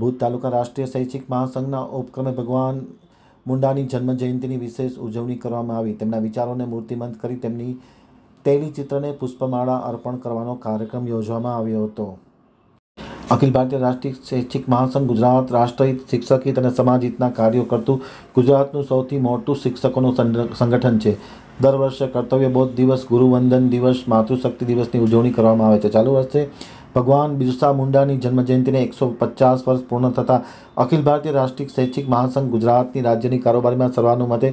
ભુજ તાલુકા રાષ્ટ્રીય શૈક્ષિક મહાસંઘના ઉપક્રમે ભગવાન મુંડાની જન્મ જયંતિની વિશેષ ઉજવણી કરવામાં આવી તેમના વિચારોને મૂર્તિમંત કરી તેમની તૈલી ચિત્રને પુષ્પમાળા અર્પણ કરવાનો કાર્યક્રમ યોજવામાં આવ્યો હતો અખિલ ભારતીય રાષ્ટ્રીય શૈક્ષિક મહાસંઘ ગુજરાત રાષ્ટ્રહિત શિક્ષકહિત અને સમાજહિતના કાર્યો કરતું ગુજરાતનું સૌથી મોટું શિક્ષકોનું સંગઠન છે દર વર્ષે કર્તવ્ય કર્તવ્યબોધ દિવસ ગુરુવંદન દિવસ માતૃશક્તિ દિવસની ઉજવણી કરવામાં આવે છે ચાલુ વર્ષે ભગવાન બિરસા મુંડાની જન્મજયંતિને એકસો પચાસ વર્ષ પૂર્ણ થતાં અખિલ ભારતીય રાષ્ટ્રીય શૈક્ષિક મહાસંઘ ગુજરાતની રાજ્યની કારોબારીમાં સર્વાનુમતે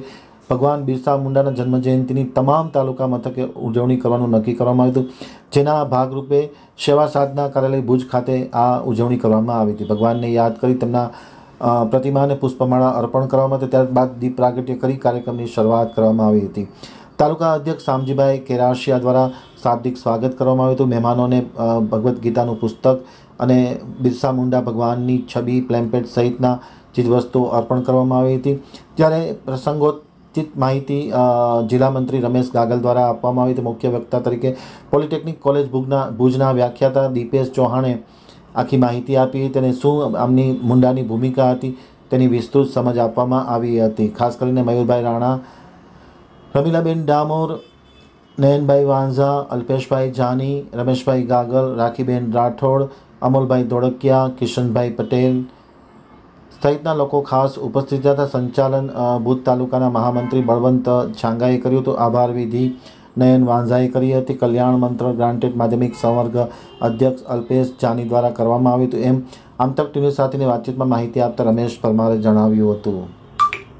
ભગવાન બિરસા મુંડાના જન્મજયંતિની તમામ તાલુકા મથકે ઉજવણી કરવાનું નક્કી કરવામાં આવ્યું હતું જેના ભાગરૂપે સેવા સાધના કાર્યાલય ભુજ ખાતે આ ઉજવણી કરવામાં આવી હતી ભગવાનને યાદ કરી તેમના પ્રતિમાને પુષ્પમાળા અર્પણ કરવામાં હતી ત્યારબાદ દીપ પ્રાગટ્ય કરી કાર્યક્રમની શરૂઆત કરવામાં આવી હતી તાલુકા અધ્યક્ષ શામજીભાઈ કેરાશિયા દ્વારા શાબ્દિક સ્વાગત કરવામાં આવ્યું હતું મહેમાનોને ભગવદ્ ગીતાનું પુસ્તક અને બિરસા મુંડા ભગવાનની છબી પ્લેમ્પેટ સહિતના ચીજવસ્તુઓ અર્પણ કરવામાં આવી હતી ત્યારે પ્રસંગોચિત માહિતી જિલ્લા મંત્રી રમેશ ગાગલ દ્વારા આપવામાં આવી હતી મુખ્ય વક્તા તરીકે પોલિટેકનિક કોલેજ ભુજના ભુજના વ્યાખ્યાતા દીપેશ ચૌહાણે આખી માહિતી આપી હતી તેને શું આમની મુંડાની ભૂમિકા હતી તેની વિસ્તૃત સમજ આપવામાં આવી હતી ખાસ કરીને મયુરભાઈ રાણા રમીલાબેન ડામોર નયનભાઈ વાંઝા અલ્પેશભાઈ જાની રમેશભાઈ ગાગલ રાખીબેન રાઠોડ અમોલભાઈ ધોળકિયા કિશનભાઈ પટેલ સહિતના લોકો ખાસ ઉપસ્થિત હતા સંચાલન ભુજ તાલુકાના મહામંત્રી બળવંત છાંગાએ કર્યું હતું આભાર વિધિ નયન વાંઝાએ કરી હતી કલ્યાણ મંત્ર ગ્રાન્ટેડ માધ્યમિક સંવર્ગ અધ્યક્ષ અલ્પેશ જાની દ્વારા કરવામાં આવ્યું હતું એમ આમતક ટીવી સાથેની વાતચીતમાં માહિતી આપતા રમેશ પરમારે જણાવ્યું હતું